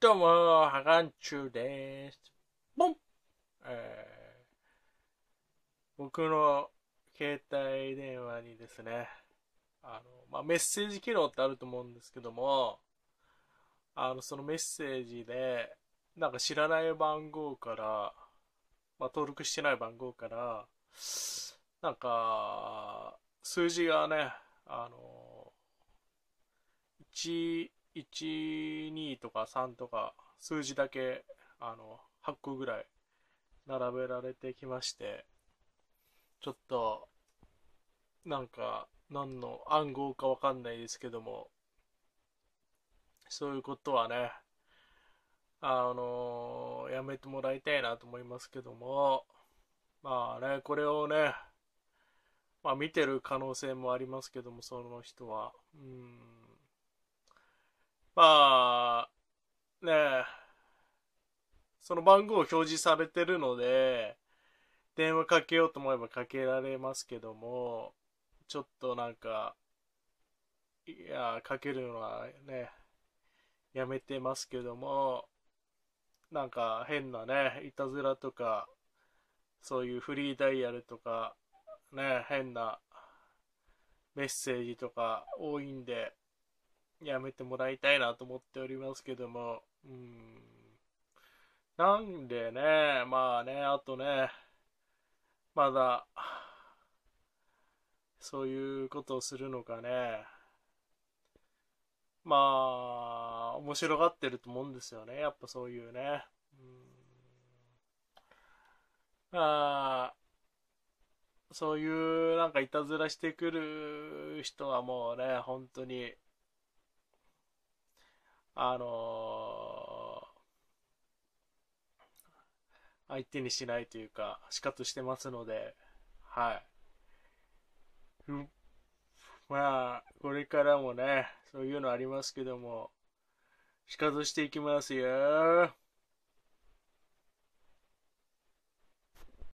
どうも、ハガンチュです。ボン、えー、僕の携帯電話にですね、あの、まあ、メッセージ機能ってあると思うんですけども、あの、そのメッセージで、なんか知らない番号から、まあ、登録してない番号から、なんか、数字がね、あの、1、12とか3とか数字だけあの8個ぐらい並べられてきましてちょっとなんか何の暗号かわかんないですけどもそういうことはねあのやめてもらいたいなと思いますけどもまあねこれをねまあ見てる可能性もありますけどもその人はうんまあ、ねえ、その番号を表示されてるので、電話かけようと思えばかけられますけども、ちょっとなんか、いや、かけるのはね、やめてますけども、なんか変なね、いたずらとか、そういうフリーダイヤルとか、ね、変なメッセージとか多いんで、やめてもらいたいなと思っておりますけども、うん。なんでね、まあね、あとね、まだ、そういうことをするのかね、まあ、面白がってると思うんですよね、やっぱそういうね。うん、あそういうなんかいたずらしてくる人はもうね、本当にあのー、相手にしないというか、死活してますので、はい。まあ、これからもね、そういうのありますけども、仕方していきますよ。